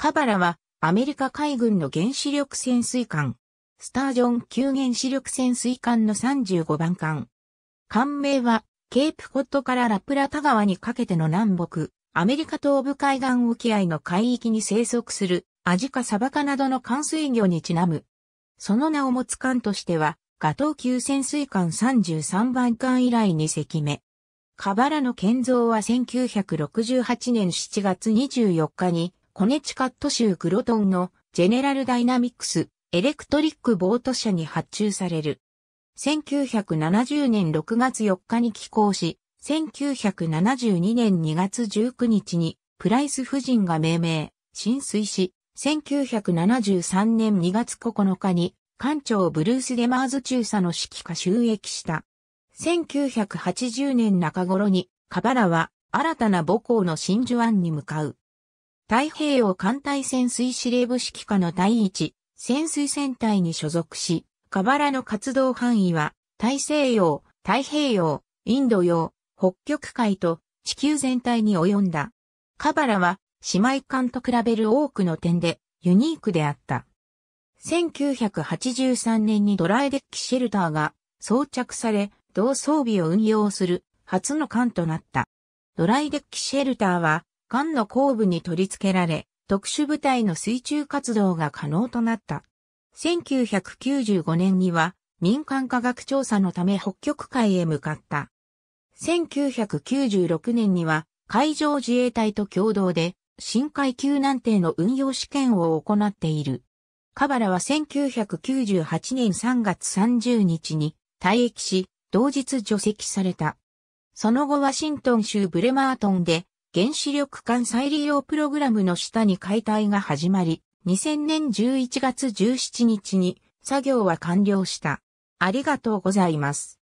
カバラはアメリカ海軍の原子力潜水艦。スタージョン級原子力潜水艦の35番艦。艦名はケープコットからラプラタ川にかけての南北、アメリカ東部海岸沖合の海域に生息するアジカサバカなどの艦水魚にちなむ。その名を持つ艦としては、ガトー級潜水艦33番艦以来2隻目。カバラの建造は1968年7月24日にコネチカット州グロトンのジェネラルダイナミックスエレクトリックボート社に発注される。1970年6月4日に寄港し、1972年2月19日にプライス夫人が命名、浸水し、1973年2月9日に艦長ブルース・デマーズ中佐の指揮下収益した。1980年中頃にカバラは新たな母校の真珠湾に向かう。太平洋艦隊潜水司令部指揮下の第一潜水船隊に所属し、カバラの活動範囲は、大西洋、太平洋、インド洋、北極海と地球全体に及んだ。カバラは姉妹艦と比べる多くの点でユニークであった。1983年にドライデッキシェルターが装着され、同装備を運用する初の艦となった。ドライデッキシェルターは艦の後部に取り付けられ、特殊部隊の水中活動が可能となった。1995年には民間科学調査のため北極海へ向かった。1996年には海上自衛隊と共同で深海救難艇の運用試験を行っている。カバラは1998年3月30日に退役し、同日除籍された。その後ワシントン州ブレマートンで原子力艦再利用プログラムの下に解体が始まり、2000年11月17日に作業は完了した。ありがとうございます。